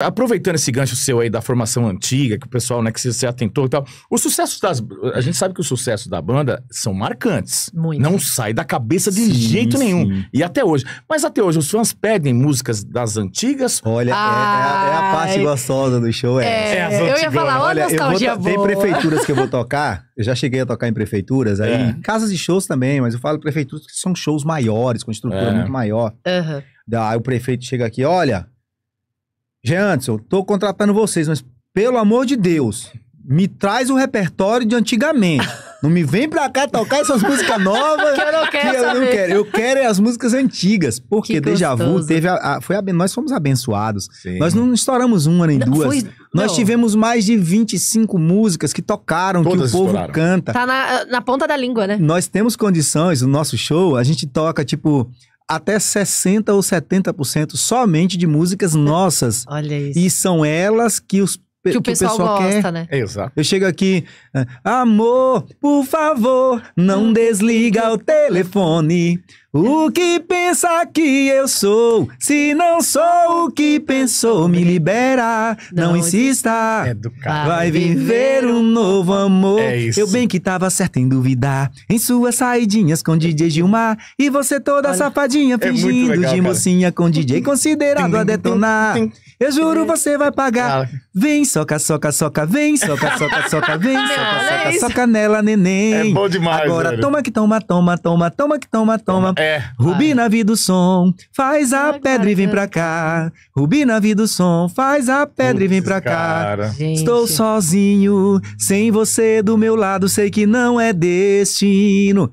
Aproveitando esse gancho seu aí da formação antiga, que o pessoal, né, que você atentou e tal, os sucessos das. A gente sabe que os sucessos da banda são marcantes. Muito. Não sai da cabeça de sim, jeito nenhum. Sim. E até hoje. Mas até hoje, os fãs pedem músicas das antigas. Olha, é, é, a, é, a, ah, parte é. gostosa do show, é. é, é as antigas. eu ia falar, olha, a nostalgia eu vou, boa. Tem prefeituras que eu vou tocar, eu já cheguei a tocar em prefeituras, aí é. casas de shows também, mas eu falo prefeituras que são shows maiores, com estrutura é. muito maior. Uhum. Daí o prefeito chega aqui, olha Jean eu tô contratando vocês, mas pelo amor de Deus, me traz o repertório de antigamente. Não me vem pra cá tocar essas músicas novas. que eu não quero. Que eu, não quero. eu quero é as músicas antigas. Porque Deja Vu teve. A, a, foi a, nós fomos abençoados. Sim. Nós não estouramos uma nem não, duas. Foi, nós não. tivemos mais de 25 músicas que tocaram, Todas que o povo estouraram. canta. Tá na, na ponta da língua, né? Nós temos condições, o nosso show, a gente toca, tipo, até 60 ou 70% somente de músicas nossas. Olha isso. E são elas que os que, que o pessoal, pessoal gosta, quer. né? Exato. Eu chego aqui, ah, amor, por favor, não desliga o telefone. O que pensa que eu sou? Se não sou o que pensou, me libera, não, não insista. Educado. É vai viver um novo amor. É isso. Eu bem que tava certo em duvidar. Em suas saidinhas com DJ Gilmar. E você toda Olha, safadinha, é fingindo é legal, de mocinha com DJ considerado a detonar. Eu juro, você vai pagar. Ah. Vem, soca, soca, soca, vem, soca, soca, soca, vem, soca, soca, soca, soca, soca nela, neném. É bom demais, Agora velho. toma que toma, toma, toma, toma que toma, toma. É. Rubi na vida do som, faz a Ai, pedra cara, e vem pra cá. Rubi na vida do som, faz a pedra Putz, e vem pra cá. Estou sozinho, sem você do meu lado, sei que não é destino.